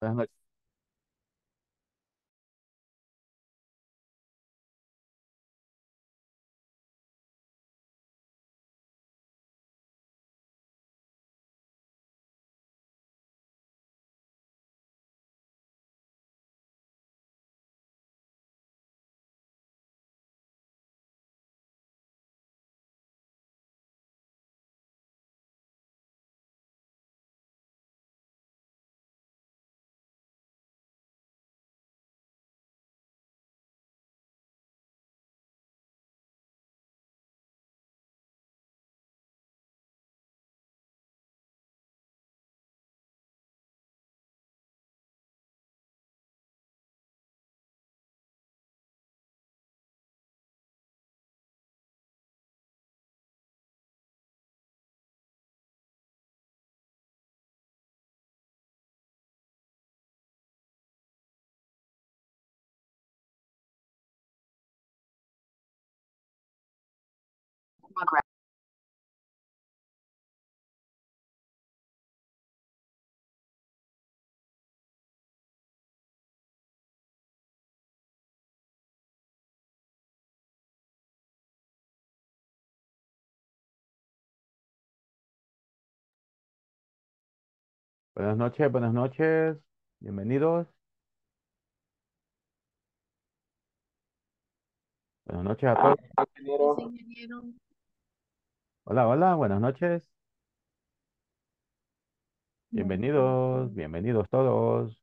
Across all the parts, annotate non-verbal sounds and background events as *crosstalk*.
Thanks. Buenas noches, buenas noches, bienvenidos. Buenas noches a ah, todos. Hola, hola, buenas noches. Bienvenidos, bienvenidos todos.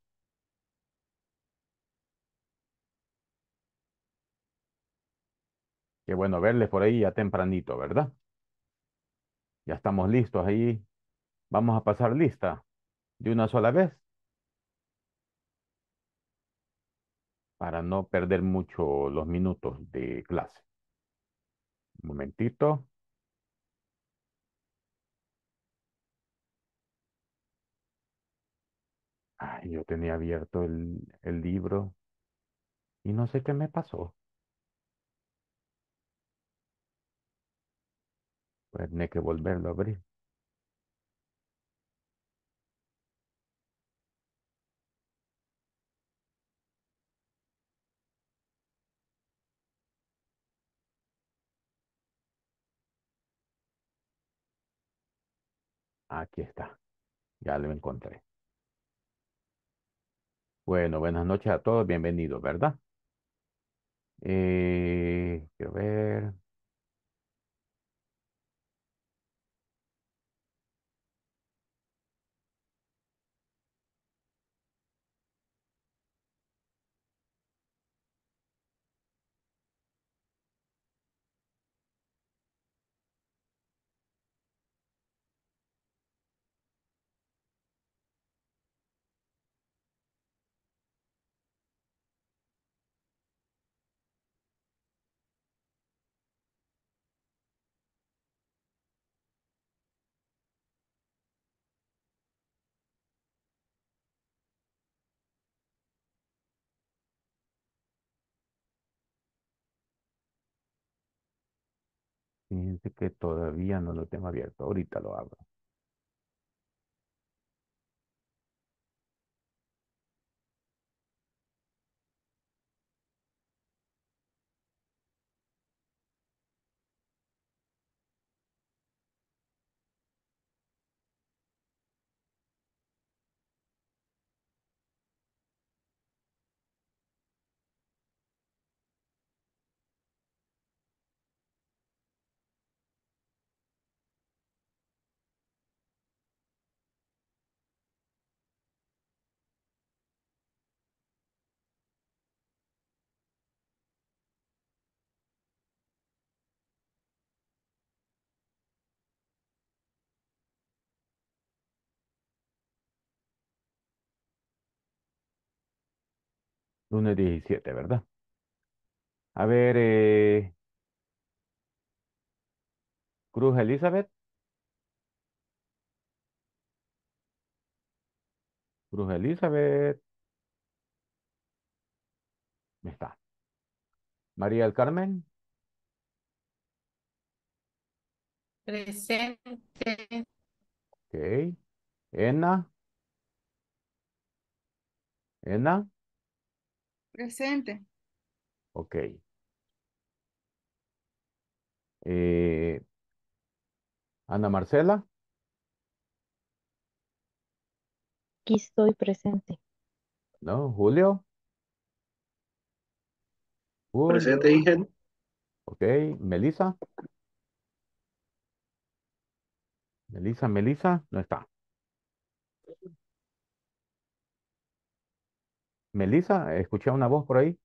Qué bueno verles por ahí ya tempranito, ¿verdad? Ya estamos listos ahí. Vamos a pasar lista de una sola vez para no perder mucho los minutos de clase. Un momentito. Ah, yo tenía abierto el, el libro y no sé qué me pasó. Pues tenía que volverlo a abrir. Aquí está. Ya lo encontré. Bueno, buenas noches a todos, bienvenidos, ¿verdad? Eh, quiero ver. Fíjense que todavía no lo tengo abierto. Ahorita lo abro. Lunes 17, ¿verdad? A ver, eh, Cruz Elizabeth. Cruz Elizabeth. Está. María del Carmen. Presente. Ok. Ena. Ena. Presente. Ok. Eh, Ana Marcela. Aquí estoy presente. No, Julio. Presente, Ingen. Ok, Melissa. Melissa, Melissa, no está. Melissa, ¿escuché una voz por ahí?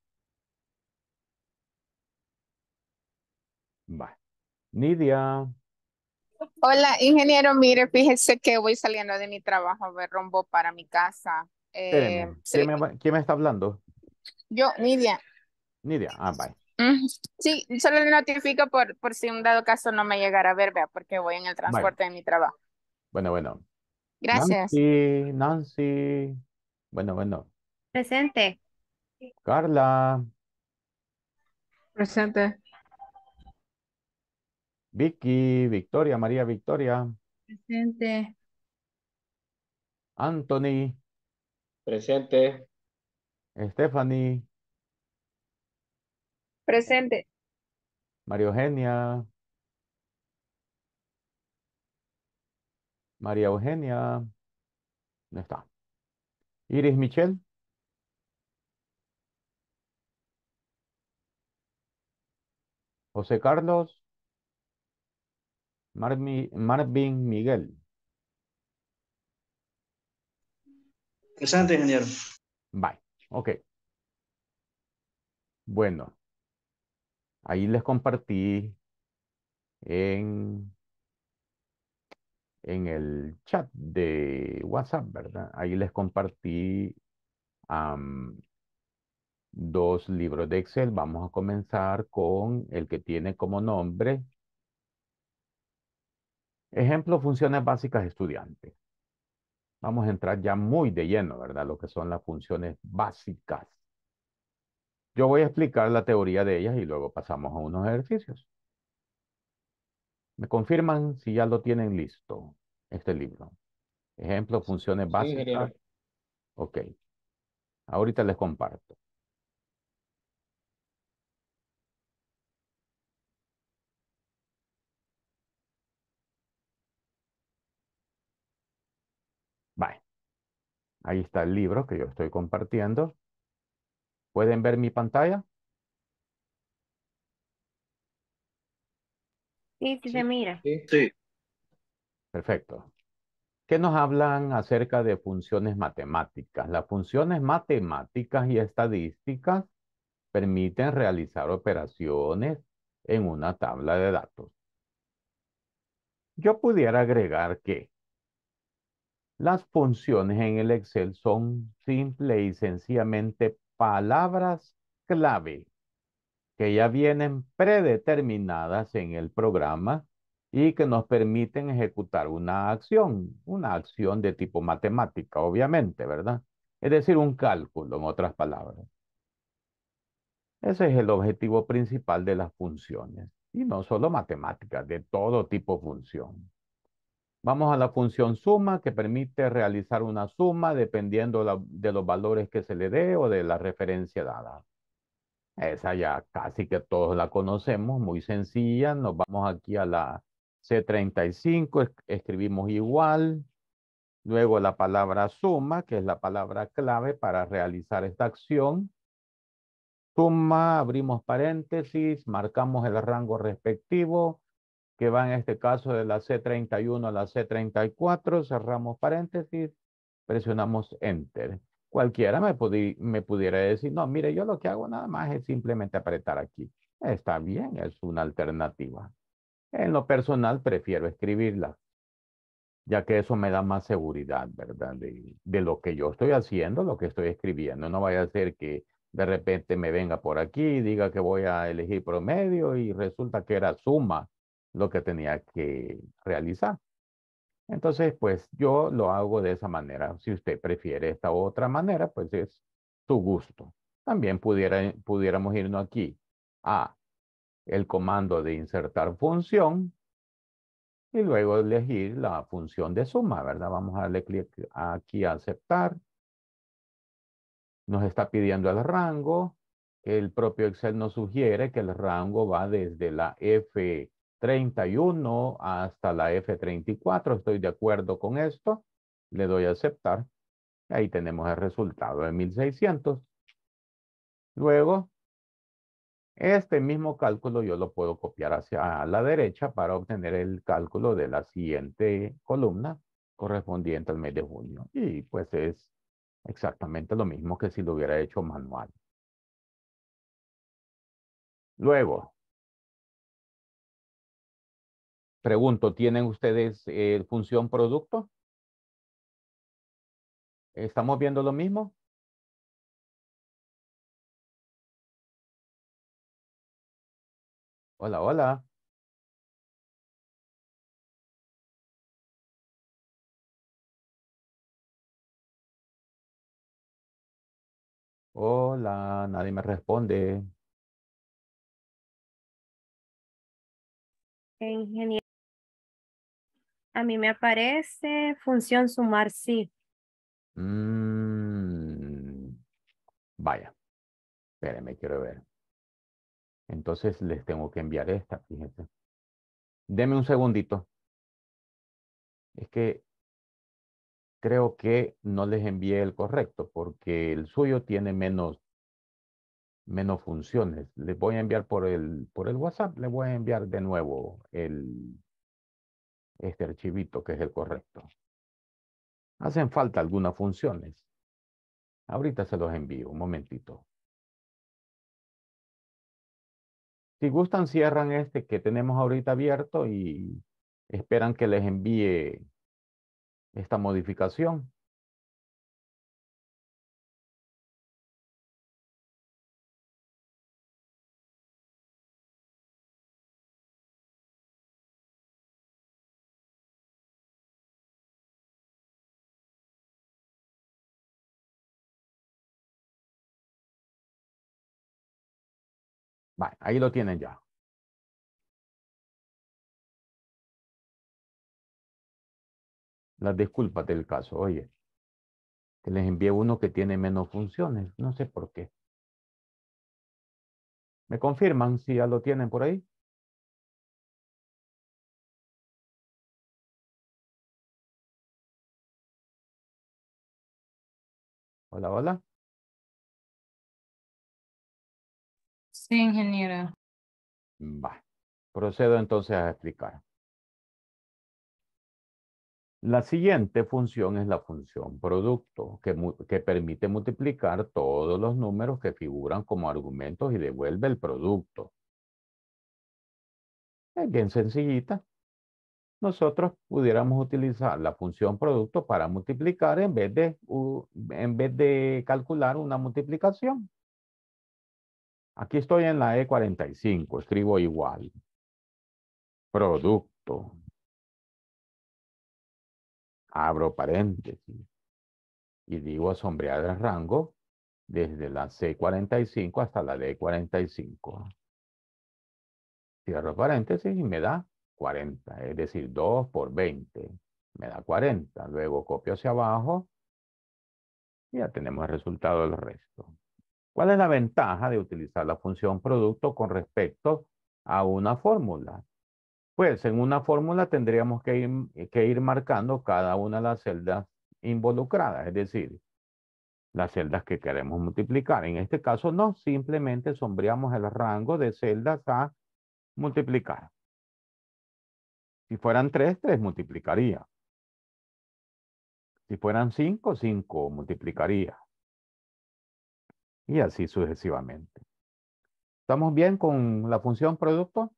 Bye. Nidia. Hola, ingeniero. Mire, fíjese que voy saliendo de mi trabajo ver rombo para mi casa. Eh, ¿Quién, me, está hablando? Yo, Nidia. Nidia, ah, bye. sí, solo le notifico por, por si un dado caso no me llegara a ver, vea, porque voy en el transporte de mi trabajo. Bueno, bueno. Gracias. Nancy, Nancy. Bueno, bueno. Presente. Carla. Presente. Vicky, Victoria, María Victoria. Presente. Anthony. Presente. Stephanie. Presente. María Eugenia. María Eugenia. No está. Iris Michel. José Carlos Marvin Miguel. Presente, ingeniero. Bye. Ok. Bueno. Ahí les compartí en, en el chat de WhatsApp, ¿verdad? Ahí les compartí dos libros de Excel. Vamos a comenzar con el que tiene como nombre Ejemplo, funciones básicas estudiantes. Vamos a entrar ya muy de lleno, ¿verdad? Lo que son las funciones básicas. Yo voy a explicar la teoría de ellas y luego pasamos a unos ejercicios. ¿Me confirman si ya lo tienen listo este libro? Ejemplo, funciones básicas. ok. Ahorita les comparto. Vale. Ahí está el libro que yo estoy compartiendo. ¿Pueden ver mi pantalla? Sí, sí se mira. sí. Perfecto. ¿Qué nos hablan acerca de funciones matemáticas? Las funciones matemáticas y estadísticas permiten realizar operaciones en una tabla de datos. Yo pudiera agregar que las funciones en el Excel son simple y sencillamente palabras clave que ya vienen predeterminadas en el programa y que nos permiten ejecutar una acción, una acción de tipo matemática, obviamente, ¿verdad? Es decir, un cálculo, en otras palabras. Ese es el objetivo principal de las funciones, y no solo matemáticas, de todo tipo de función. Vamos a la función suma que permite realizar una suma dependiendo de los valores que se le dé o de la referencia dada. Esa ya casi que todos la conocemos, muy sencilla. Nos vamos aquí a la C35, escribimos igual. Luego la palabra suma, que es la palabra clave para realizar esta acción. Suma, abrimos paréntesis, marcamos el rango respectivo que va en este caso de la C31 a la C34, cerramos paréntesis, presionamos Enter. Cualquiera me, me pudiera decir, no, mire, yo lo que hago nada más es simplemente apretar aquí. Está bien, es una alternativa. En lo personal prefiero escribirla, ya que eso me da más seguridad, ¿verdad? De, de lo que yo estoy haciendo, lo que estoy escribiendo. No vaya a ser que de repente me venga por aquí, diga que voy a elegir promedio y resulta que era suma lo que tenía que realizar. Entonces, pues yo lo hago de esa manera. Si usted prefiere esta otra manera, pues es su gusto. También pudiera, pudiéramos irnos aquí a el comando de insertar función y luego elegir la función de suma, ¿verdad? Vamos a darle clic aquí a aceptar. Nos está pidiendo el rango. El propio Excel nos sugiere que el rango va desde la F 31 hasta la F34. Estoy de acuerdo con esto. Le doy a aceptar. Ahí tenemos el resultado de 1600. Luego, este mismo cálculo yo lo puedo copiar hacia la derecha para obtener el cálculo de la siguiente columna correspondiente al mes de junio. Y pues es exactamente lo mismo que si lo hubiera hecho manual. Luego, pregunto, ¿tienen ustedes eh, función producto? ¿Estamos viendo lo mismo? Hola, hola. Hola, nadie me responde. A mí me aparece función sumar sí. Mm, vaya, espérenme, quiero ver. Entonces les tengo que enviar esta, fíjense. Deme un segundito. Es que creo que no les envié el correcto porque el suyo tiene menos, menos funciones. Les voy a enviar por el, por el WhatsApp, les voy a enviar de nuevo el, este archivito que es el correcto. Hacen falta algunas funciones. Ahorita se los envío, un momentito. Si gustan, cierran este que tenemos ahorita abierto y esperan que les envíe esta modificación. Vale, ahí lo tienen ya. Las disculpas del caso, oye. Que les envié uno que tiene menos funciones, no sé por qué. ¿Me confirman si ya lo tienen por ahí? Hola, hola. Sí, ingeniero. Va. Procedo entonces a explicar. La siguiente función es la función producto, que, permite multiplicar todos los números que figuran como argumentos y devuelve el producto. Es bien sencillita. Nosotros pudiéramos utilizar la función producto para multiplicar en vez de, en vez de calcular una multiplicación. Aquí estoy en la E45, escribo igual. Producto. Abro paréntesis. Y digo sombrear el rango desde la C45 hasta la D45. Cierro paréntesis y me da 40, es decir, 2 por 20 me da 40. Luego copio hacia abajo y ya tenemos el resultado del resto. ¿Cuál es la ventaja de utilizar la función producto con respecto a una fórmula? Pues en una fórmula tendríamos que ir, marcando cada una de las celdas involucradas, es decir, las celdas que queremos multiplicar. En este caso no, simplemente sombreamos el rango de celdas a multiplicar. Si fueran tres, tres multiplicaría. Si fueran cinco, cinco multiplicaría y así sucesivamente. ¿Estamos bien con la función producto?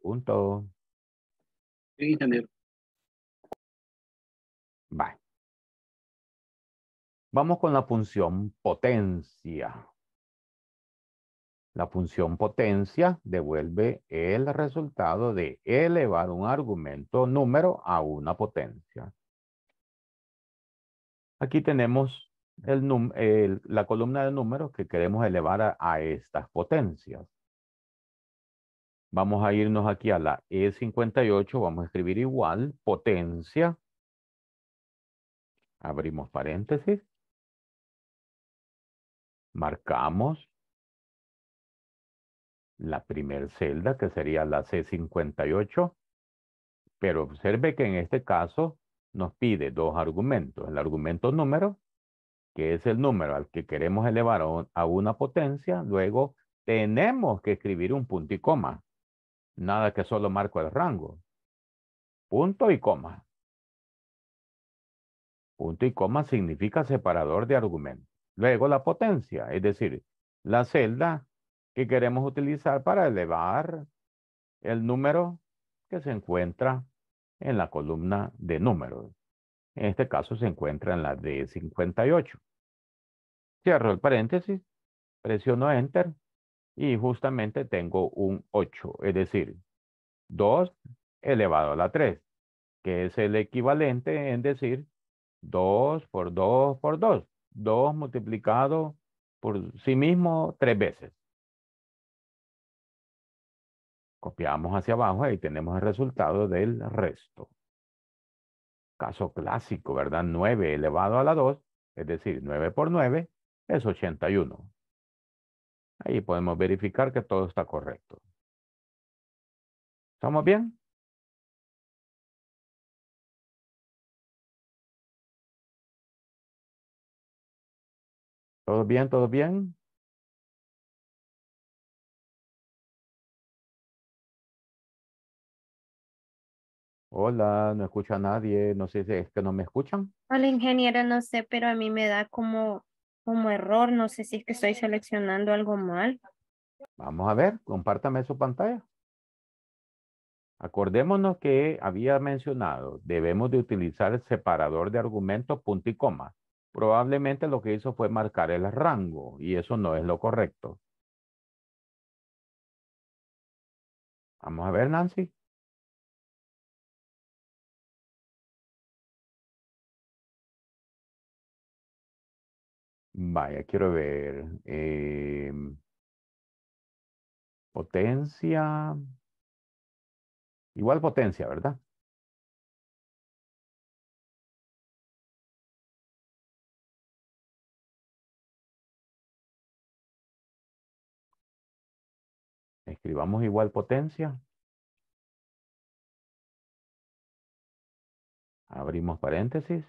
Punto. Sí, también. Bye. Vamos con la función potencia. La función potencia devuelve el resultado de elevar un argumento número a una potencia. Aquí tenemos la columna de números que queremos elevar a, a, estas potencias. Vamos a irnos aquí a la E58, vamos a escribir igual, potencia. Abrimos paréntesis. Marcamos la primer celda, que sería la C58. Pero observe que en este caso nos pide dos argumentos. El argumento número, que es el número al que queremos elevar a una potencia, luego tenemos que escribir un punto y coma. Nada que solo marco el rango. Punto y coma. Punto y coma significa separador de argumento. Luego la potencia, es decir, la celda que queremos utilizar para elevar el número que se encuentra en la columna de números. En este caso se encuentra en la D58. Cierro el paréntesis, presiono Enter y justamente tengo un 8, es decir, 2 elevado a la 3, que es el equivalente en decir 2 por 2 por 2. 2 multiplicado por sí mismo tres veces. Copiamos hacia abajo y tenemos el resultado del resto. Caso clásico, ¿verdad? 9 elevado a la 2, es decir, 9 por 9 es 81. Ahí podemos verificar que todo está correcto. ¿Estamos bien? ¿Todo bien? ¿Todo bien? Hola, no escucha a nadie, no sé si es que no me escuchan. Hola ingeniera, no sé, pero a mí me da como, como error, no sé si es que estoy seleccionando algo mal. Vamos a ver, compártame su pantalla. Acordémonos que había mencionado, debemos de utilizar el separador de argumentos punto y coma. Probablemente lo que hizo fue marcar el rango y eso no es lo correcto. Vamos a ver, Nancy. Vaya, quiero ver. Em, potencia. Igual potencia, ¿verdad? Escribamos igual potencia. Abrimos paréntesis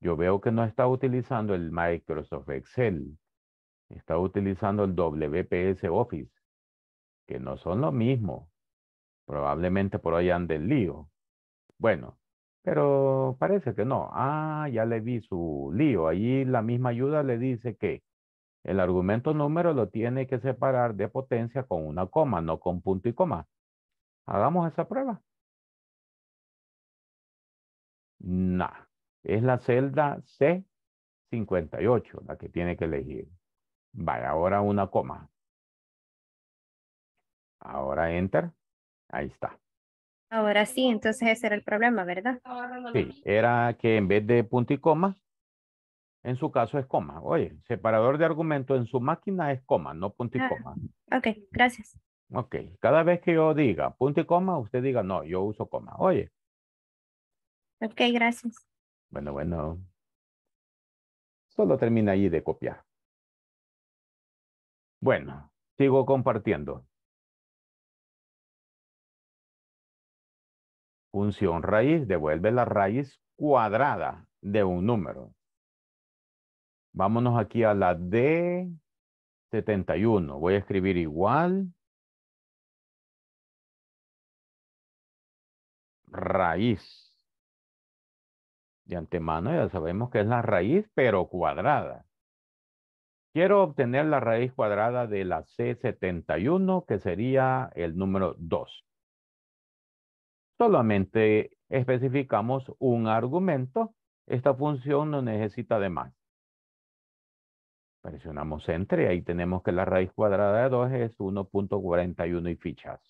yo veo que no está utilizando el Microsoft Excel, está utilizando el WPS Office, que no son lo mismo. Probablemente por ahí ande el lío. Bueno, pero parece que no. Ah, ya le vi su lío. Allí la misma ayuda le dice que el argumento número lo tiene que separar de potencia con una coma, no con punto y coma. Hagamos esa prueba. Nah es la celda C58 la que tiene que elegir. Vaya, ahora una coma. Ahora enter. Ahí está. Ahora sí, entonces ese era el problema, ¿verdad? Sí, era que en vez de punto y coma, en su caso es coma. Oye, separador de argumento en su máquina es coma, no punto y ah, coma. Ok, gracias. Ok, cada vez que yo diga punto y coma, usted diga no, yo uso coma. Oye. Ok, gracias. Bueno, bueno. Solo termina ahí de copiar. Bueno, sigo compartiendo. Función raíz devuelve la raíz cuadrada de un número. Vámonos aquí a la D71. Voy a escribir igual. Raíz. De antemano ya sabemos que es la raíz, pero cuadrada. Quiero obtener la raíz cuadrada de la C71, que sería el número 2. Solamente especificamos un argumento. Esta función no necesita de más. Presionamos entre. ahí tenemos que la raíz cuadrada de 2 es 1.41 y fichas.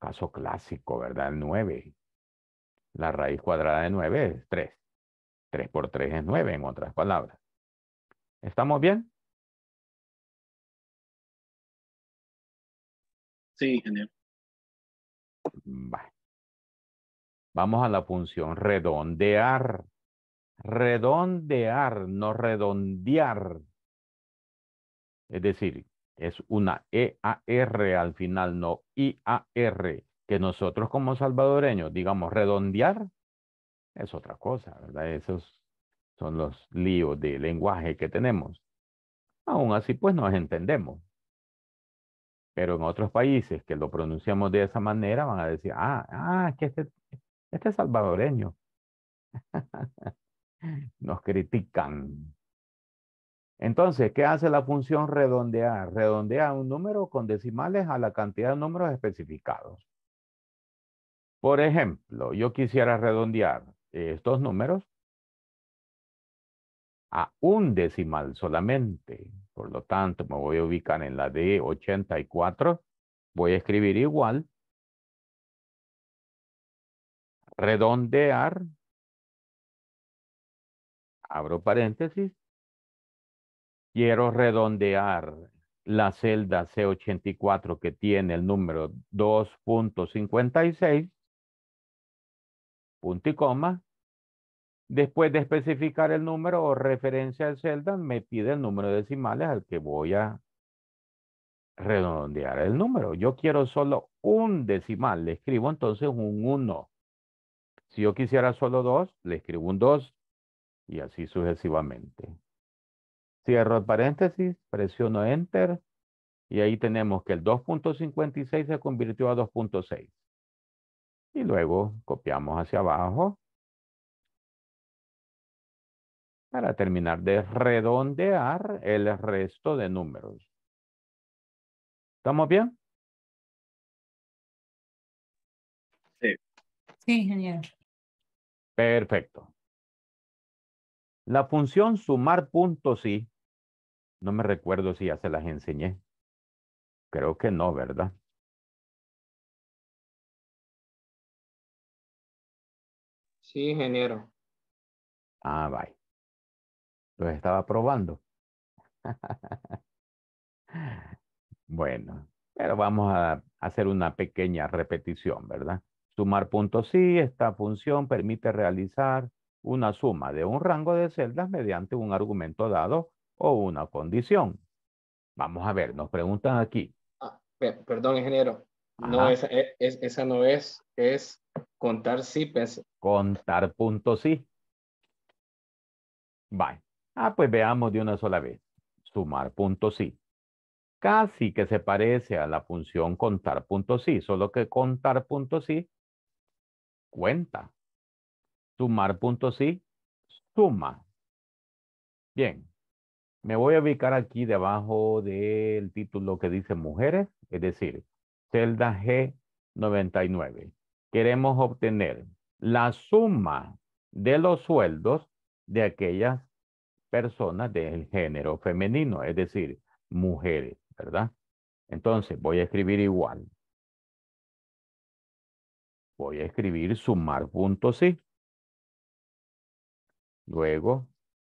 Caso clásico, ¿verdad? El 9. La raíz cuadrada de 9 es 3. 3 por 3 es 9, en otras palabras. ¿Estamos bien? Sí, ingeniero. Vale. Vamos a la función redondear. Redondear, no redondear. Es decir, es una EAR al final, no IAR que nosotros como salvadoreños digamos redondear es otra cosa, ¿verdad? Esos son los líos de lenguaje que tenemos. Aún así, pues nos entendemos. Pero en otros países que lo pronunciamos de esa manera van a decir, ah, ah, que este, este es salvadoreño. *laughs* nos critican. Entonces, ¿qué hace la función redondear? Redondea un número con decimales a la cantidad de números especificados. Por ejemplo, yo quisiera redondear estos números a un decimal solamente. Por lo tanto, me voy a ubicar en la d 84. Voy a escribir igual. Redondear. Abro paréntesis. Quiero redondear la celda C84 que tiene el número 2.56 punto y coma. Después de especificar el número o referencia de celda, me pide el número de decimales al que voy a redondear el número. Yo quiero solo un decimal, le escribo entonces un 1. Si yo quisiera solo dos, le escribo un 2 y así sucesivamente. Cierro el paréntesis, presiono Enter y ahí tenemos que el 2.56 se convirtió a 2.6 y luego copiamos hacia abajo para terminar de redondear el resto de números. ¿Estamos bien? Sí. Sí, ingeniero. Perfecto. La función sumar punto sí, no me recuerdo si ya se las enseñé. Creo que no, ¿verdad? Sí, ingeniero. Ah, bye. Los estaba probando. *laughs* bueno, pero vamos a hacer una pequeña repetición, ¿verdad? Sumar puntos sí, esta función permite realizar una suma de un rango de celdas mediante un argumento dado o una condición. Vamos a ver, nos preguntan aquí. Ah, perdón, ingeniero. No, esa, e-, esa no es, es Contar sí, pensé. Contar punto sí. Vale. Ah, pues veamos de una sola vez. Sumar punto sí. Casi que se parece a la función contar punto sí, solo que contar punto sí cuenta. Sumar punto sí suma. Bien. Me voy a ubicar aquí debajo del título que dice mujeres, es decir, celda G99 queremos obtener la suma de los sueldos de aquellas personas del género femenino, es decir, mujeres, ¿verdad? Entonces voy a escribir igual. Voy a escribir sumar punto sí. Luego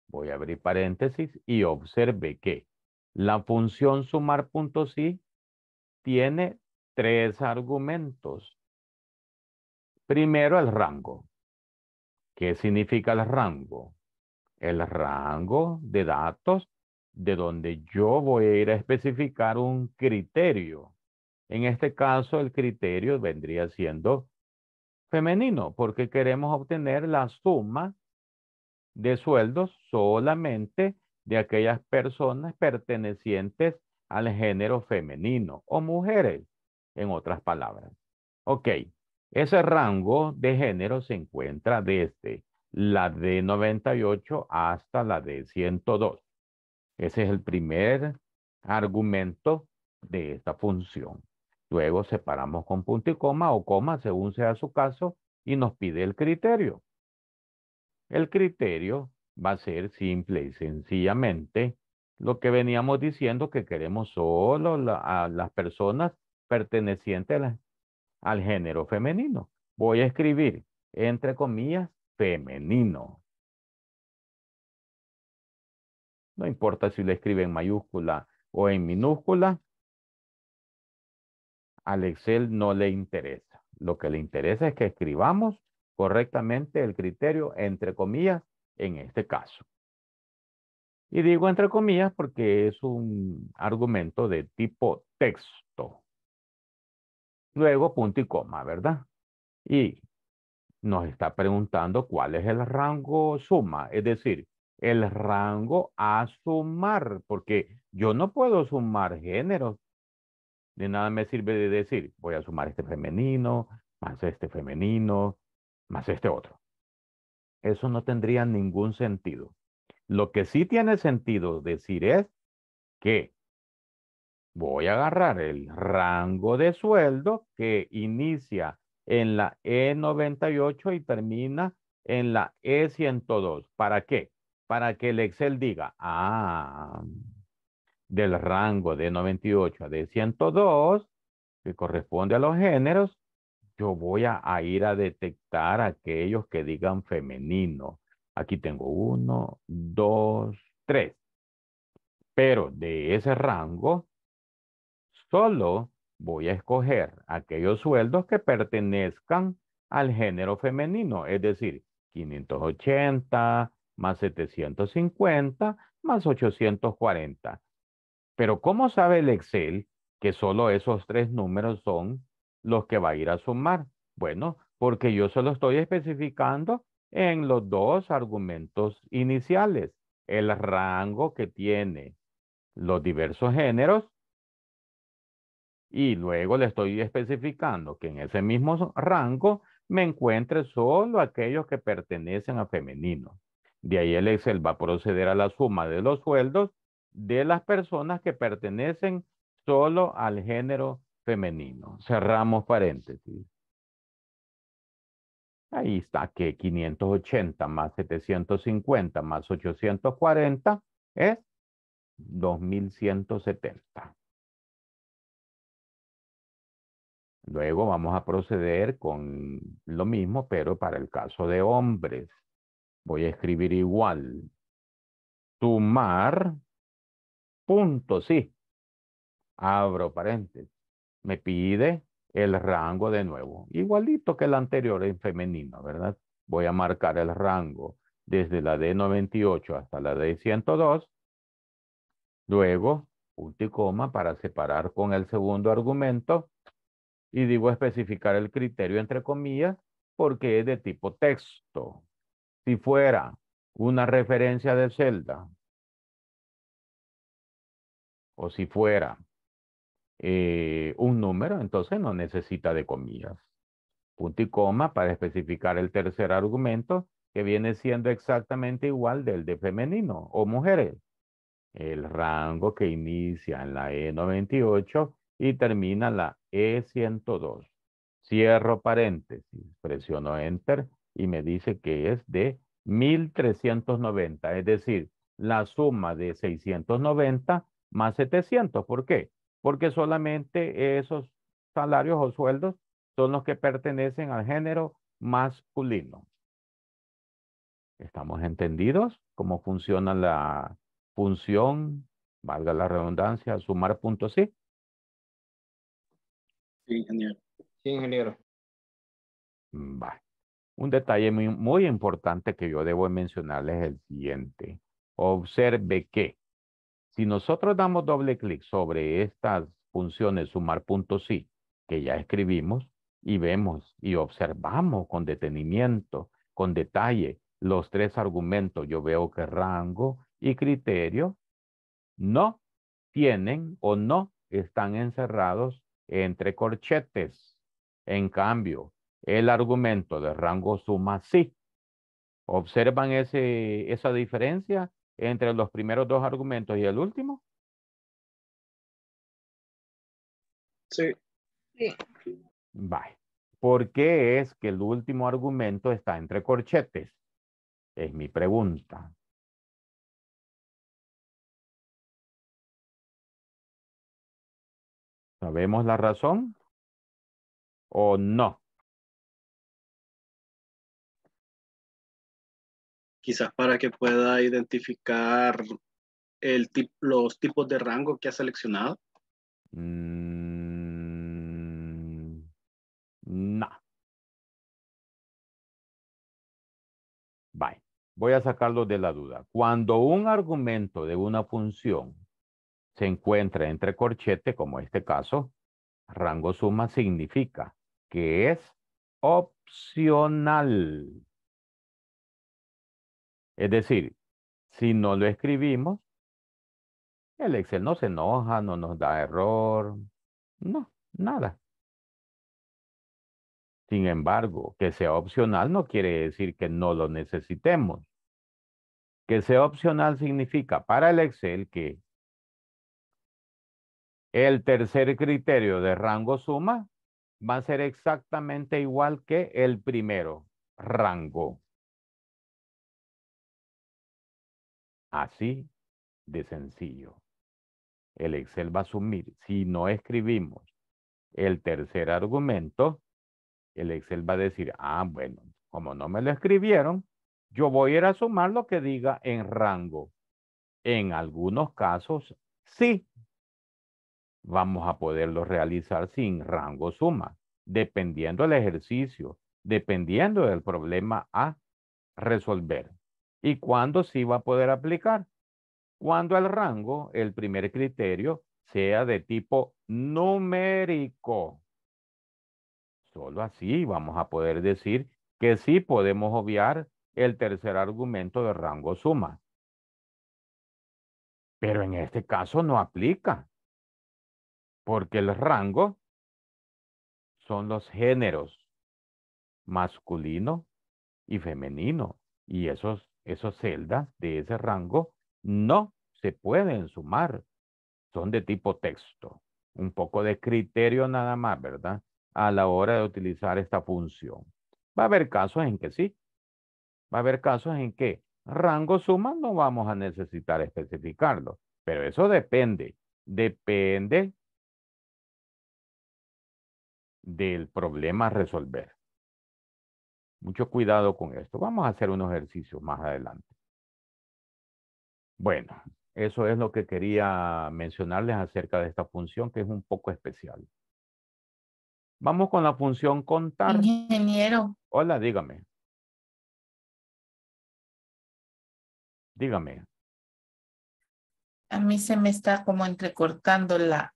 voy a abrir paréntesis y observe que la función sumar punto tiene tres argumentos. Primero el rango. ¿Qué significa el rango? El rango de datos de donde yo voy a ir a especificar un criterio. En este caso, el criterio vendría siendo femenino, porque queremos obtener la suma de sueldos solamente de aquellas personas pertenecientes al género femenino o mujeres, en otras palabras. Ok, ese rango de género se encuentra desde la de 98 hasta la de 102. Ese es el primer argumento de esta función. Luego separamos con punto y coma o coma según sea su caso y nos pide el criterio. El criterio va a ser simple y sencillamente lo que veníamos diciendo que queremos solo a las personas pertenecientes a las al género femenino. Voy a escribir, entre comillas, femenino. No importa si le escribe en mayúscula o en minúscula. Al Excel no le interesa. Lo que le interesa es que escribamos correctamente el criterio, entre comillas, en este caso. Y digo entre comillas porque es un argumento de tipo texto. Luego punto y coma, ¿verdad? Y nos está preguntando cuál es el rango suma, es decir, el rango a sumar, porque yo no puedo sumar géneros. De nada me sirve de decir, voy a sumar este femenino, más este femenino, más este otro. Eso no tendría ningún sentido. Lo que sí tiene sentido decir es que voy a agarrar el rango de sueldo que inicia en la E98 y termina en la E102. ¿Para qué? Para que el Excel diga, ah, del rango de 98 a de 102, que corresponde a los géneros, yo voy a, a ir a detectar aquellos que digan femenino. Aquí tengo uno, dos, tres. Pero de ese rango, Solo voy a escoger aquellos sueldos que pertenezcan al género femenino, es decir, 580 más 750 más 840. Pero ¿cómo sabe el Excel que solo esos tres números son los que va a ir a sumar? Bueno, porque yo solo estoy especificando en los dos argumentos iniciales el rango que tiene los diversos géneros y luego le estoy especificando que en ese mismo rango me encuentre solo aquellos que pertenecen a femenino. De ahí el Excel va a proceder a la suma de los sueldos de las personas que pertenecen solo al género femenino. Cerramos paréntesis. Ahí está que 580 más 750 más 840 es 2170. Luego vamos a proceder con lo mismo, pero para el caso de hombres. Voy a escribir igual. Sumar, punto, sí. Abro paréntesis. Me pide el rango de nuevo. Igualito que el anterior en femenino, ¿verdad? Voy a marcar el rango desde la D98 hasta la D102. Luego, punto y coma para separar con el segundo argumento y digo especificar el criterio entre comillas porque es de tipo texto. Si fuera una referencia de celda o si fuera eh, un número, entonces no necesita de comillas. Punto y coma para especificar el tercer argumento que viene siendo exactamente igual del de femenino o mujeres. El rango que inicia en la E98 y termina la E102. Cierro paréntesis, presiono Enter y me dice que es de 1390, es decir, la suma de 690 más 700. ¿Por qué? Porque solamente esos salarios o sueldos son los que pertenecen al género masculino. ¿Estamos entendidos cómo funciona la función, valga la redundancia, sumar punto sí? Sí, ingeniero. Sí, ingeniero. Vale. Un detalle muy, importante que yo debo mencionarles es el siguiente. Observe que si nosotros damos doble clic sobre estas funciones sumar punto que ya escribimos, y vemos y observamos con detenimiento, con detalle, los tres argumentos, yo veo que rango y criterio no tienen o no están encerrados entre corchetes. En cambio, el argumento de rango suma sí. ¿Observan ese, esa diferencia entre los primeros dos argumentos y el último? Sí. Sí. ¿Por qué es que el último argumento está entre corchetes? Es mi pregunta. ¿Sabemos la razón o no? Quizás para que pueda identificar el los tipos de rango que ha seleccionado. Mm, no. Bye. Voy a sacarlo de la duda. Cuando un argumento de una función se encuentra entre corchete, como este caso, rango suma significa que es opcional. Es decir, si no lo escribimos, el Excel no se enoja, no nos da error, no, nada. Sin embargo, que sea opcional no quiere decir que no lo necesitemos. Que sea opcional significa para el Excel que el tercer criterio de rango suma va a ser exactamente igual que el primero, rango. Así de sencillo. El Excel va a asumir, si no escribimos el tercer argumento, el Excel va a decir, ah, bueno, como no me lo escribieron, yo voy a ir a sumar lo que diga en rango. En algunos casos, sí, vamos a poderlo realizar sin rango suma, dependiendo del ejercicio, dependiendo del problema a resolver. ¿Y cuándo sí va a poder aplicar? Cuando el rango, el primer criterio, sea de tipo numérico. Solo así vamos a poder decir que sí podemos obviar el tercer argumento de rango suma. Pero en este caso no aplica porque el rango son los géneros masculino y femenino. Y esos, esos celdas de ese rango no se pueden sumar. Son de tipo texto. Un poco de criterio nada más, ¿verdad? A la hora de utilizar esta función. Va a haber casos en que sí. Va a haber casos en que rango suma no vamos a necesitar especificarlo. Pero eso depende. Depende del problema a resolver. Mucho cuidado con esto. Vamos a hacer unos ejercicios más adelante. Bueno, eso es lo que quería mencionarles acerca de esta función que es un poco especial. Vamos con la función contar. Ingeniero. Hola, dígame. Dígame. A mí se me está como entrecortando la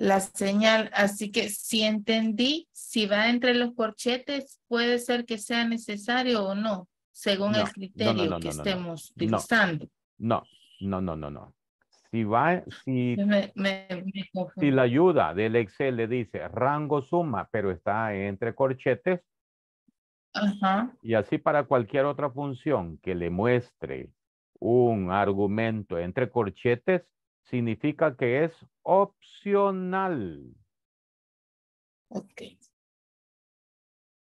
la señal. Así que si entendí, si va entre los corchetes, puede ser que sea necesario o no, según el criterio que estemos utilizando. No, no, no, no, no. Si va, si, la ayuda del Excel le dice rango suma, pero está entre corchetes, y así para cualquier otra función que le muestre un argumento entre corchetes, significa que es opcional. Ok.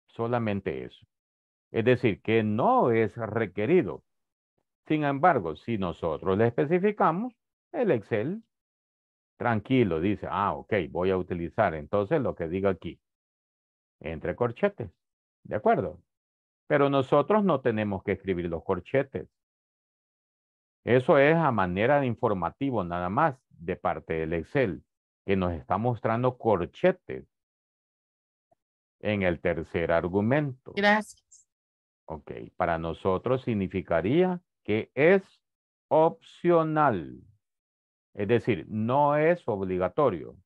Solamente eso. Es decir, que no es requerido. Sin embargo, si nosotros le especificamos, el Excel tranquilo dice, ah, ok, voy a utilizar entonces lo que diga aquí, entre corchetes. ¿De acuerdo? Pero nosotros no tenemos que escribir los corchetes. Eso es a manera de informativo nada más de parte del Excel, que nos está mostrando corchetes en el tercer argumento. Gracias. Ok, para nosotros significaría que es opcional. Es decir, no es obligatorio.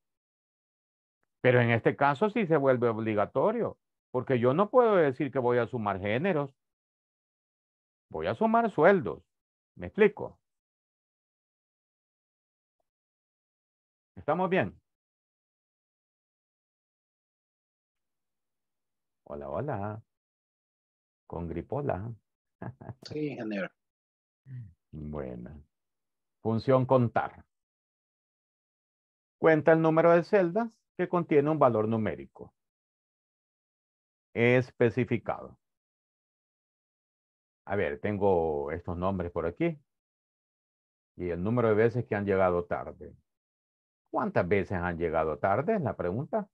Pero en este caso sí se vuelve obligatorio, porque yo no puedo decir que voy a sumar géneros. Voy a sumar sueldos. ¿Me explico? ¿Estamos bien? Hola, hola. Con gripola. *laughs* Sí, ingeniero. Bueno. Función contar. Cuenta el número de celdas que contiene un valor numérico especificado. A ver, tengo estos nombres por aquí. Y el número de veces que han llegado tarde. ¿Cuántas veces han llegado tarde? Es la pregunta.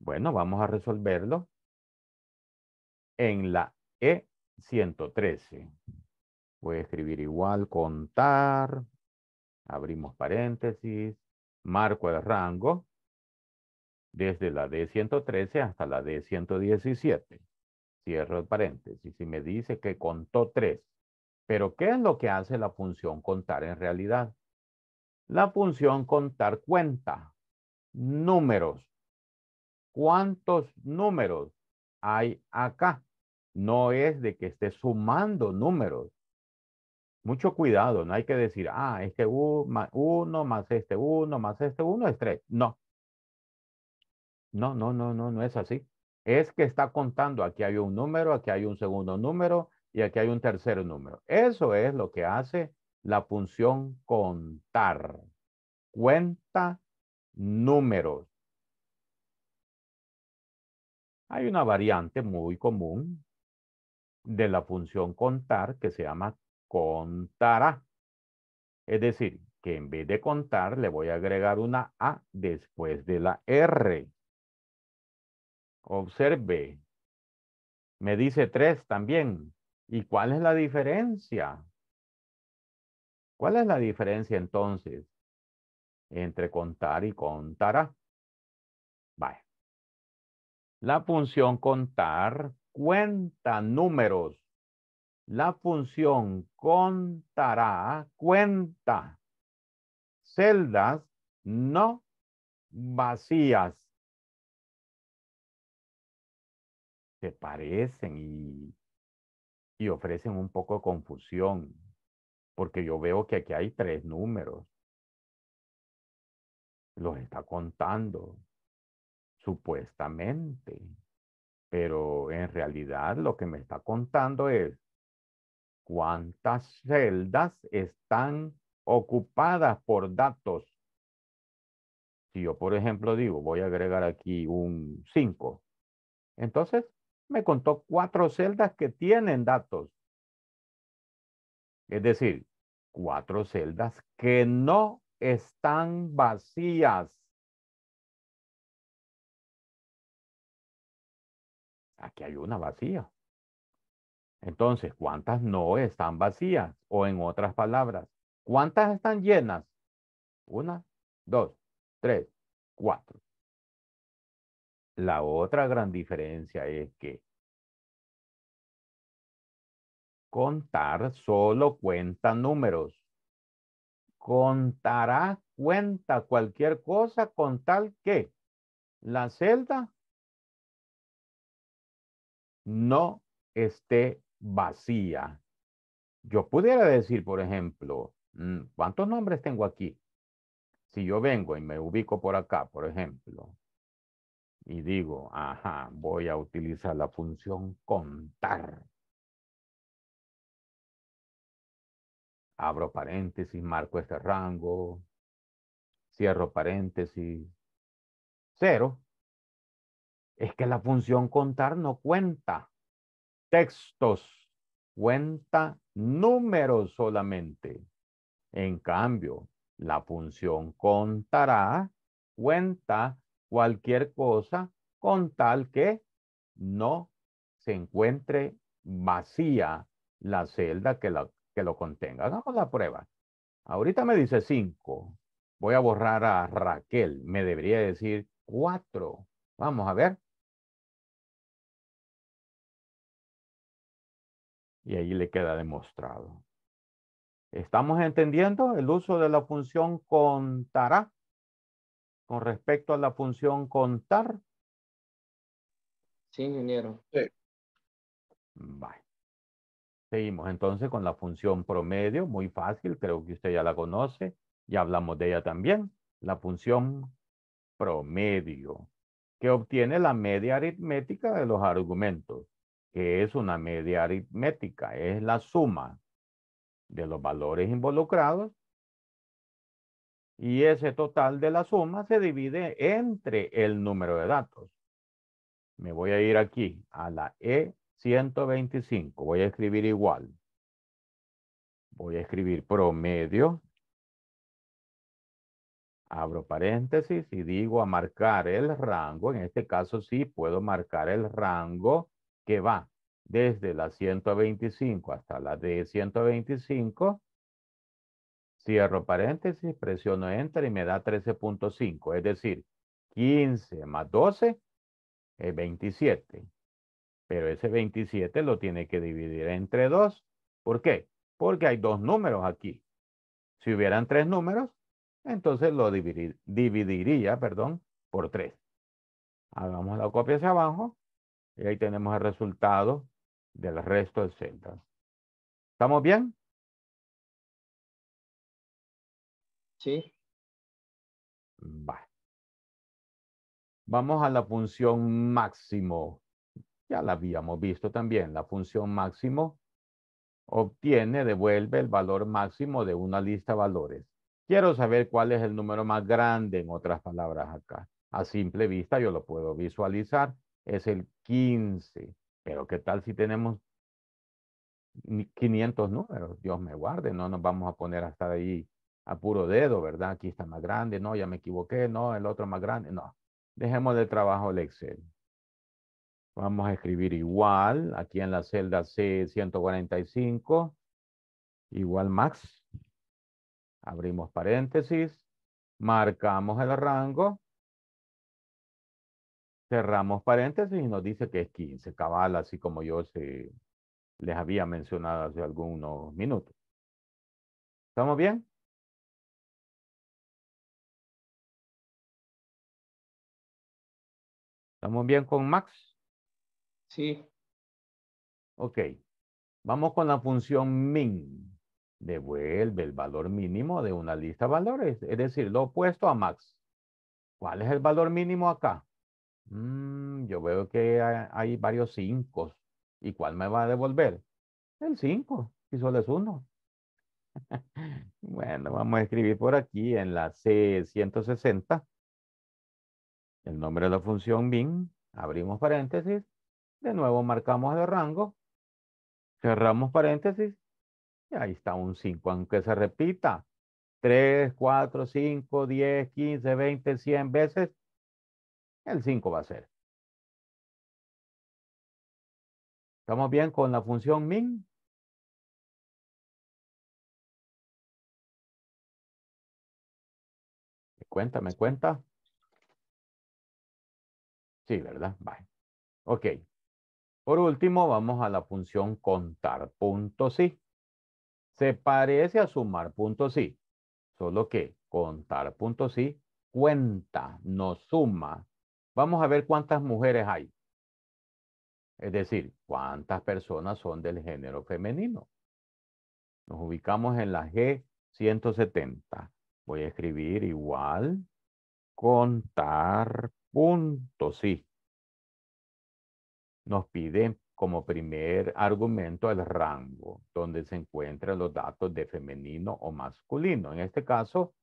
Bueno, vamos a resolverlo en la E113. Voy a escribir igual, contar, abrimos paréntesis, marco el rango, desde la D113 hasta la D117. Cierro el paréntesis y me dice que contó tres. Pero ¿qué es lo que hace la función contar en realidad? La función contar cuenta números. ¿Cuántos números hay acá? No es de que esté sumando números. Mucho cuidado, no hay que decir, ah, este uno más este uno más este uno es tres. No, no, no, no, no, no es así. Es que está contando, aquí hay un número, aquí hay un segundo número y aquí hay un tercer número. Eso es lo que hace la función contar. Cuenta números. Hay una variante muy común de la función contar que se llama contará. Es decir, que en vez de contar le voy a agregar una A después de la R. Observe. Me dice tres también. ¿Y cuál es la diferencia? ¿Cuál es la diferencia entonces entre contar y contará? Ah, vaya. La función contar cuenta números. La función contará cuenta celdas no vacías. se parecen y, y ofrecen un poco de confusión, porque yo veo que aquí hay tres números. Los está contando, supuestamente, pero en realidad lo que me está contando es cuántas celdas están ocupadas por datos. Si yo, por ejemplo, digo, voy a agregar aquí un 5, entonces me contó cuatro celdas que tienen datos. Es decir, cuatro celdas que no están vacías. Aquí hay una vacía. Entonces, ¿cuántas no están vacías? O en otras palabras, ¿cuántas están llenas? Una, dos, tres, cuatro. La otra gran diferencia es que contar solo cuenta números. Contará cuenta cualquier cosa con tal que la celda no esté vacía. Yo pudiera decir, por ejemplo, mm, ¿cuántos nombres tengo aquí? Si yo vengo y me ubico por acá, por ejemplo, y digo, ajá, voy a utilizar la función contar. Abro paréntesis, marco este rango, cierro paréntesis, cero. Es que la función contar no cuenta textos, cuenta números solamente. En cambio, la función contará cuenta cualquier cosa con tal que no se encuentre vacía la celda que, que lo contenga. Hagamos la prueba. Ahorita me dice 5. Voy a borrar a Raquel. Me debería decir 4. Vamos a ver. Y ahí le queda demostrado. ¿Estamos entendiendo el uso de la función contará? con respecto a la función contar? Sí, ingeniero. Sí. Seguimos entonces con la función promedio, muy fácil, creo que usted ya la conoce, ya hablamos de ella también, la función promedio, que obtiene la media aritmética de los argumentos, que es una media aritmética, es la suma de los valores involucrados y ese total de la suma se divide entre el número de datos. Me voy a ir aquí a la E125. Voy a escribir igual. Voy a escribir promedio. Abro paréntesis y digo a marcar el rango. En este caso sí puedo marcar el rango que va desde la 125 hasta la D125 Cierro paréntesis, presiono Enter y me da 13.5, es decir, 15 más 12 es 27. Pero ese 27 lo tiene que dividir entre 2. ¿Por qué? Porque hay dos números aquí. Si hubieran tres números, entonces lo dividiría, perdón, por 3. Hagamos la copia hacia abajo y ahí tenemos el resultado del resto del centro. ¿Estamos bien? Sí. Vamos a la función máximo. Ya la habíamos visto también. La función máximo obtiene, devuelve el valor máximo de una lista de valores. Quiero saber cuál es el número más grande, en otras palabras, acá. A simple vista yo lo puedo visualizar. Es el 15. Pero ¿qué tal si tenemos 500 números? Dios me guarde, no nos vamos a poner hasta ahí a puro dedo, ¿verdad? Aquí está más grande, no, ya me equivoqué, no, el otro más grande, no. Dejemos de trabajo el Excel. Vamos a escribir igual, aquí en la celda C145, igual max. Abrimos paréntesis, marcamos el rango, cerramos paréntesis y nos dice que es 15, cabal, así como yo se, les había mencionado hace algunos minutos. ¿Estamos bien? ¿Estamos bien con Max? Sí. Ok. Vamos con la función min. Devuelve el valor mínimo de una lista de valores, es decir, lo opuesto a max. ¿Cuál es el valor mínimo acá? Mm, yo veo que hay varios 5. ¿Y cuál me va a devolver? El 5, si solo es uno. *laughs* bueno, vamos a escribir por aquí en la C160 el nombre de la función min, abrimos paréntesis, de nuevo marcamos el rango, cerramos paréntesis, y ahí está un 5, aunque se repita 3, 4, 5, 10, 15, 20, 100 veces, el 5 va a ser. ¿Estamos bien con la función min? Cuenta, me cuenta. Sí, ¿verdad? Vale. Ok. Por último, vamos a la función contar punto sí. Se parece a sumar punto sí, solo que contar punto sí cuenta, no suma. Vamos a ver cuántas mujeres hay. Es decir, cuántas personas son del género femenino. Nos ubicamos en la G170. Voy a escribir igual contar Punto, sí. Nos pide como primer argumento el rango donde se encuentran los datos de femenino o masculino. En este caso,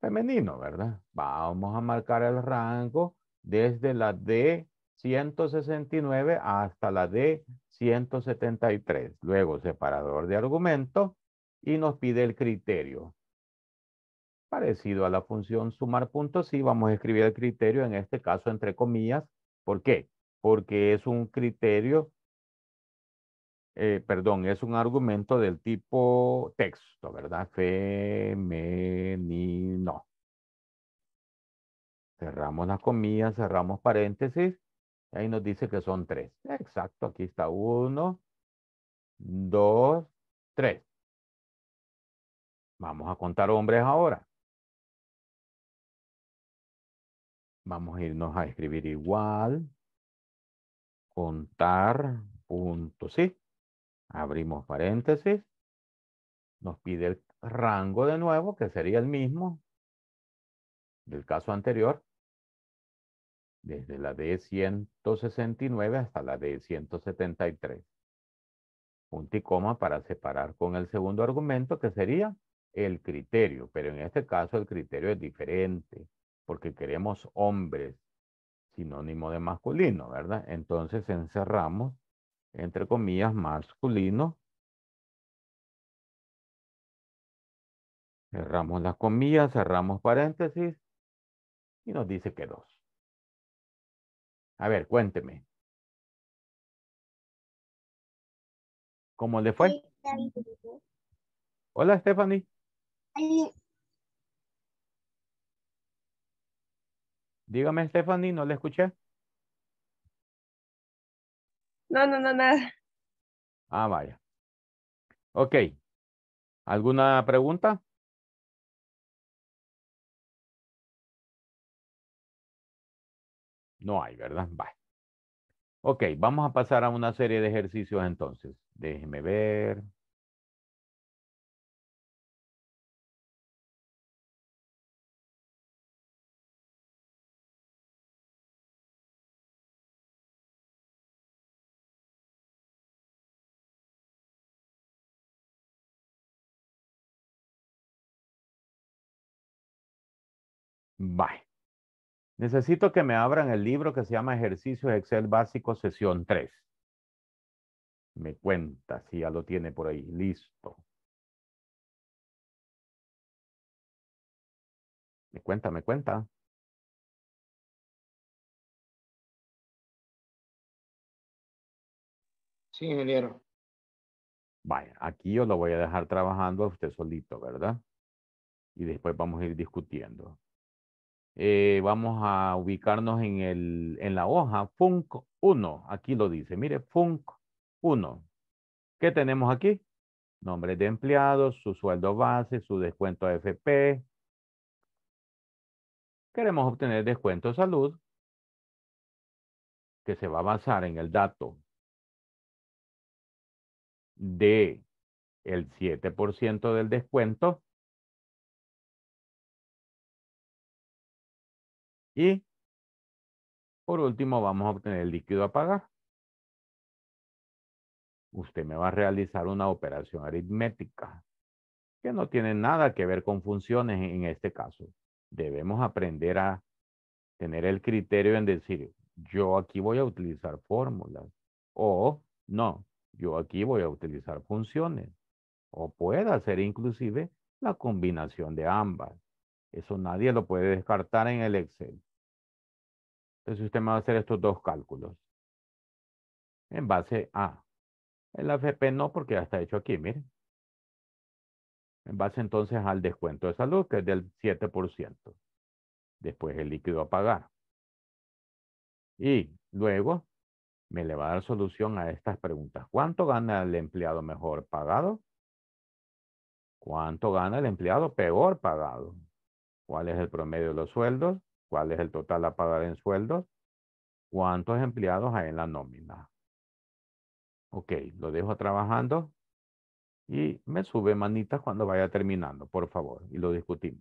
femenino, ¿verdad? Vamos a marcar el rango desde la D 169 hasta la D 173. Luego, separador de argumento y nos pide el criterio. Parecido a la función sumar puntos, sí, vamos a escribir el criterio, en este caso entre comillas. ¿Por qué? Porque es un criterio, eh, perdón, es un argumento del tipo texto, ¿verdad? Femenino. Cerramos las comillas, cerramos paréntesis. Y ahí nos dice que son tres. Exacto, aquí está uno, dos, tres. Vamos a contar hombres ahora. Vamos a irnos a escribir igual. Contar, punto, sí. Abrimos paréntesis. Nos pide el rango de nuevo, que sería el mismo del caso anterior. Desde la D169 hasta la D173. Punto y coma para separar con el segundo argumento, que sería el criterio. Pero en este caso el criterio es diferente porque queremos hombres, sinónimo de masculino, ¿verdad? Entonces encerramos, entre comillas, masculino. Cerramos las comillas, cerramos paréntesis y nos dice que dos. A ver, cuénteme. ¿Cómo le fue? Hola, Stephanie. Dígame, Stephanie, no le escuché. No, no, no, nada. Ah, vaya. Ok. ¿Alguna pregunta? No hay, ¿verdad? Vale. Ok, vamos a pasar a una serie de ejercicios entonces. Déjeme ver. Bye. Necesito que me abran el libro que se llama Ejercicios Excel Básico Sesión 3. Me cuenta si ya lo tiene por ahí. Listo. Me cuenta, me cuenta. Sí, ingeniero. Vaya, aquí yo lo voy a dejar trabajando a usted solito, ¿verdad? Y después vamos a ir discutiendo. Eh, vamos a ubicarnos en, el, en la hoja FUNC 1. Aquí lo dice, mire, FUNC 1. ¿Qué tenemos aquí? Nombres de empleados, su sueldo base, su descuento AFP. Queremos obtener descuento de salud que se va a basar en el dato de el 7% del descuento Y por último, vamos a obtener el líquido a pagar. Usted me va a realizar una operación aritmética que no tiene nada que ver con funciones en este caso. Debemos aprender a tener el criterio en decir, yo aquí voy a utilizar fórmulas o no, yo aquí voy a utilizar funciones o puede hacer inclusive la combinación de ambas. Eso nadie lo puede descartar en el Excel. Entonces usted me va a hacer estos dos cálculos. En base a. El AFP no, porque ya está hecho aquí, miren. En base entonces al descuento de salud, que es del 7%. Después el líquido a pagar. Y luego me le va a dar solución a estas preguntas. ¿Cuánto gana el empleado mejor pagado? ¿Cuánto gana el empleado peor pagado? cuál es el promedio de los sueldos, cuál es el total a pagar en sueldos, cuántos empleados hay en la nómina. Ok, lo dejo trabajando y me sube manitas cuando vaya terminando, por favor, y lo discutimos.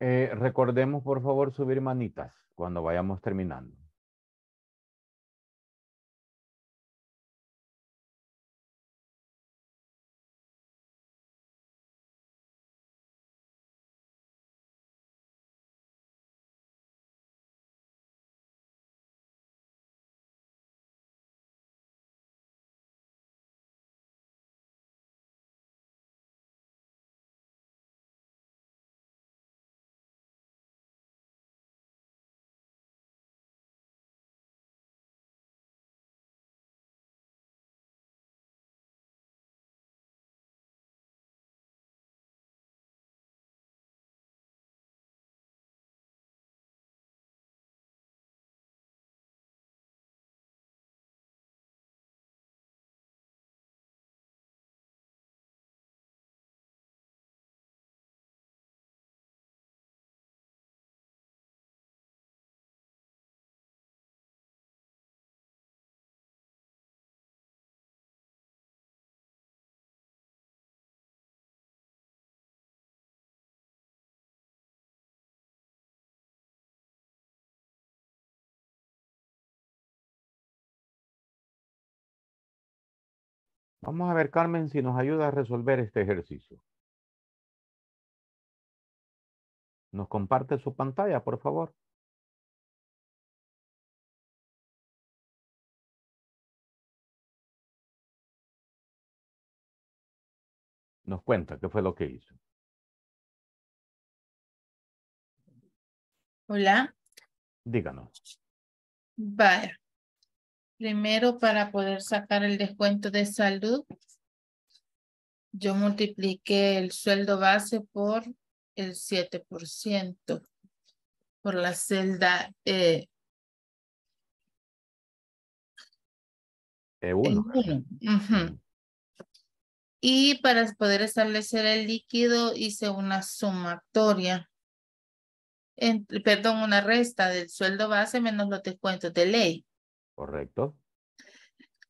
Eh, recordemos, por favor, subir manitas cuando vayamos terminando. Vamos a ver, Carmen, si nos ayuda a resolver este ejercicio. ¿Nos comparte su pantalla, por favor? Nos cuenta qué fue lo que hizo. Hola. Díganos. Vale. Primero, para poder sacar el descuento de salud, yo multipliqué el sueldo base por el 7%, por la celda eh, E. 1 e Y para poder establecer el líquido hice una sumatoria. perdón, una resta del sueldo base menos los descuentos de ley. Correcto.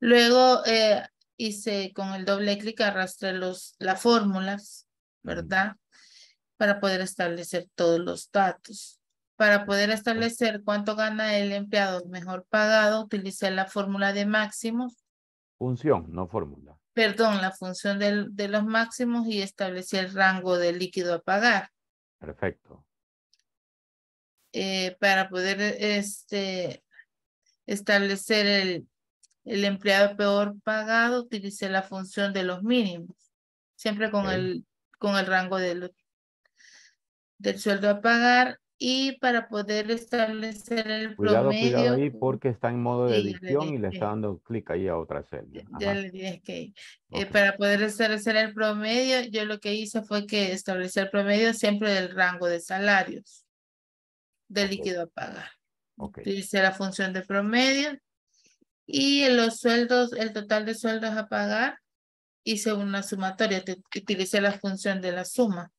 Luego eh, hice con el doble clic arrastré los, las fórmulas, ¿verdad? Para poder establecer todos los datos. Para poder establecer cuánto gana el empleado mejor pagado, utilicé la fórmula de máximos. Función, no fórmula. Perdón, la función de los máximos y establecí el rango de líquido a pagar. Perfecto. Eh, para poder este, establecer el, empleado peor pagado, utilice la función de los mínimos, siempre con, el, con el rango del, del sueldo a pagar y para poder establecer el promedio. ahí porque está en modo de edición y le está dando clic ahí a otra celda. Ya le dije que eh, para poder establecer el promedio, yo lo que hice fue que establecer el promedio siempre del rango de salarios del líquido a pagar. Utilicé la función de promedio. Y en los sueldos, el total de sueldos a pagar, hice una sumatoria. utilicé la función de la suma.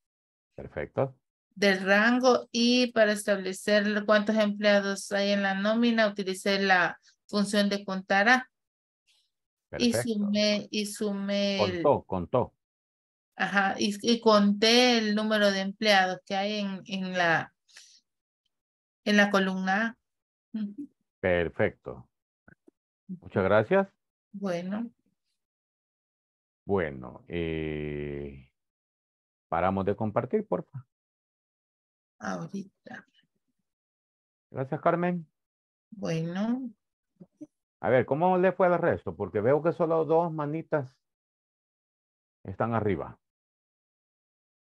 Perfecto. Del rango y para establecer cuántos empleados hay en la nómina, utilicé la función de contar A. Y sumé, y sumé. Contó, contó. Ajá, y, conté el número de empleados que hay en, en, la, en la columna Perfecto. Muchas gracias. Bueno. Bueno, eh, paramos de compartir, porfa. Ahorita. Gracias, Carmen. Bueno. A ver, ¿cómo le fue al resto? Porque veo que solo dos manitas están arriba.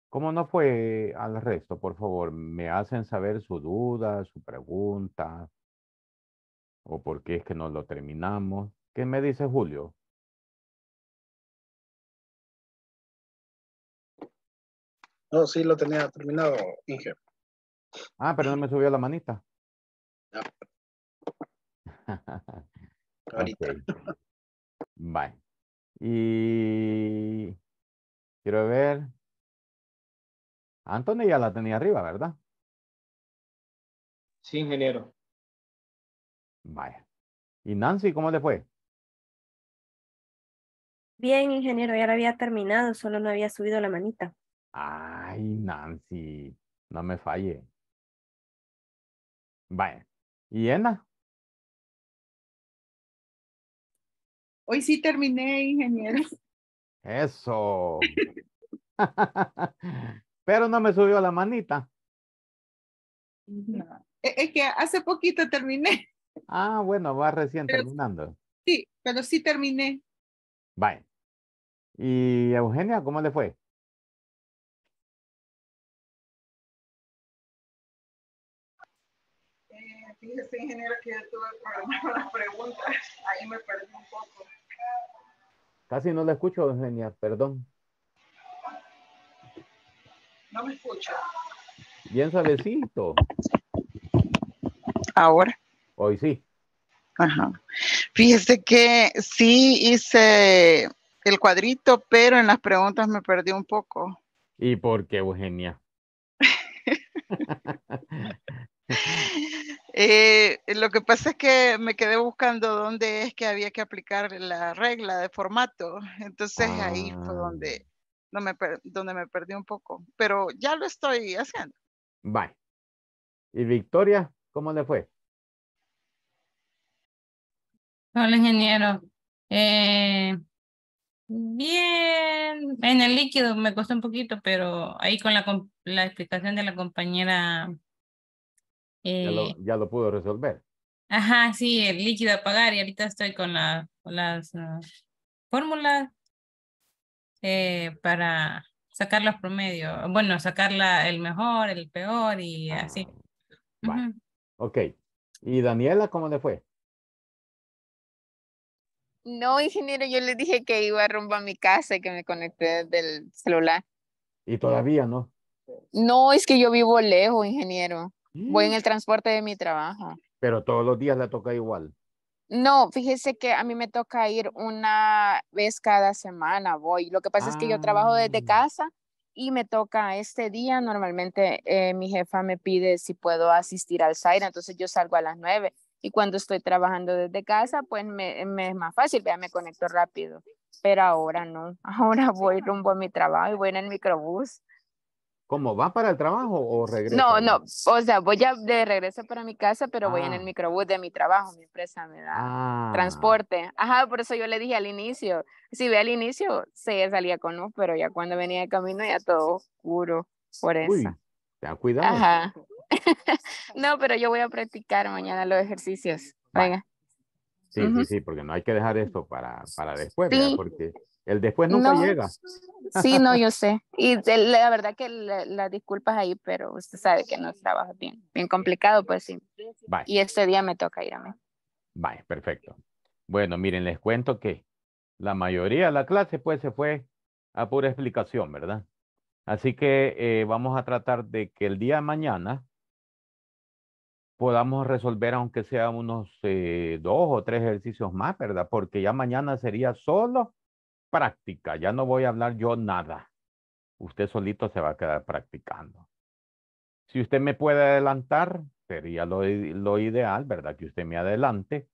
¿Cómo no fue al resto? Por favor, me hacen saber su duda, su pregunta o por qué es que no lo terminamos. ¿Qué me dice Julio? No, sí lo tenía terminado, Inge. Ah, pero no me subió la manita. No. *laughs* Ahorita. Bye. Y quiero ver. Antonio ya la tenía arriba, ¿verdad? Sí, ingeniero. Vaya. ¿Y Nancy, cómo le fue? Bien, ingeniero, ya lo había terminado, solo no había subido la manita. Ay, Nancy, no me falle. Vaya. ¿Y Ena? Hoy sí terminé, ingeniero. Eso. *laughs* Pero no me subió la manita. Es que hace poquito terminé. Ah, bueno, va recién terminando. Sí, pero sí terminé. Vaya. ¿Y Eugenia, cómo le fue? fíjese, eh, ingeniero, que ya tuve problemas con las preguntas. Ahí me perdí un poco. Casi no la escucho, Eugenia, perdón. No me escucha. Bien suavecito. Ahora. Hoy sí. Ajá. Fíjese que sí hice el cuadrito, pero en las preguntas me perdí un poco. ¿Y por qué, Eugenia? *laughs* *laughs* Eh, lo que pasa es que me quedé buscando dónde es que había que aplicar la regla de formato. Entonces ahí fue ah. donde, me, donde me perdí un poco. Pero ya lo estoy haciendo. Bye. ¿Y Victoria, cómo le fue? Hola, ingeniero. Eh, bien, en el líquido me costó un poquito, pero ahí con la, la explicación de la compañera. Eh, ya, lo, pudo resolver. Ajá, sí, el líquido a pagar y ahorita estoy con, la, con las ah, fórmulas eh, para sacar los promedios. Bueno, sacar el mejor, el peor y así. Ah, ok. ¿Y Daniela cómo le fue? No, ingeniero, yo le dije que iba rumbo a mi casa y que me conecté del celular. ¿Y todavía no? No, es que yo vivo lejos, ingeniero. Voy en mm. el transporte de mi trabajo. Pero todos los días la toca igual. No, fíjese que a mí me toca ir una vez cada semana, voy. Lo que pasa es que yo trabajo desde ah. casa y me toca este día. Normalmente eh, mi jefa me pide si puedo asistir al SAIRA, entonces yo salgo a las nueve y cuando estoy trabajando desde casa, pues me, es más fácil, vea, me conecto rápido. Pero ahora no, *laughs* ahora voy rumbo a mi trabajo y voy en el microbús. ¿Cómo? ¿Va para el trabajo o regreso? No, no, o sea, voy ya de regreso para mi casa, pero voy en el ah. microbús de mi trabajo, mi empresa me da ah. transporte. Ajá, por eso yo le dije al inicio, si ve al inicio, se salía con uno pero ya cuando venía de camino ya todo oscuro, por eso. ya cuidado. Ajá. *laughs* no, pero yo voy a practicar mañana los ejercicios. Venga. Sí, sí, sí, porque no hay que dejar esto para, para después, porque el después nunca llega. Sí, no, yo *laughs* sé. Y la verdad que las disculpas ahí, pero usted sabe que no trabaja bien. Bien complicado, pues sí. Y este día me toca ir a mí. Vale, perfecto. Bueno, miren, les cuento que la mayoría de la clase pues se fue a pura explicación, ¿verdad? Así que eh, vamos a tratar de que el día de mañana podamos resolver aunque sea unos eh, dos o tres ejercicios más, ¿verdad? Porque ya mañana sería solo práctica, ya no voy a hablar yo nada. Usted solito se va a quedar practicando. Si usted me puede adelantar, sería lo, ideal, ¿verdad? Que usted me adelante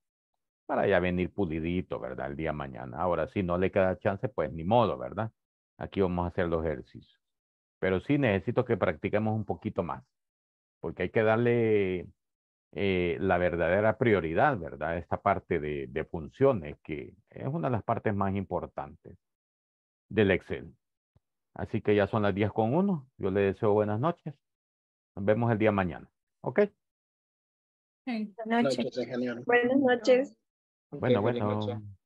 para ya venir pulidito, ¿verdad? El día mañana. Ahora, si no le queda chance, pues ni modo, ¿verdad? Aquí vamos a hacer los ejercicios. Pero sí necesito que practiquemos un poquito más, porque hay que darle eh, la verdadera prioridad, ¿verdad? Esta parte de, funciones, que es una de las partes más importantes del Excel. Así que ya son las 10 con 1. Yo le deseo buenas noches. Nos vemos el día mañana. ¿Ok? Buenas noches. Buenas noches. Buenas noches. Bueno,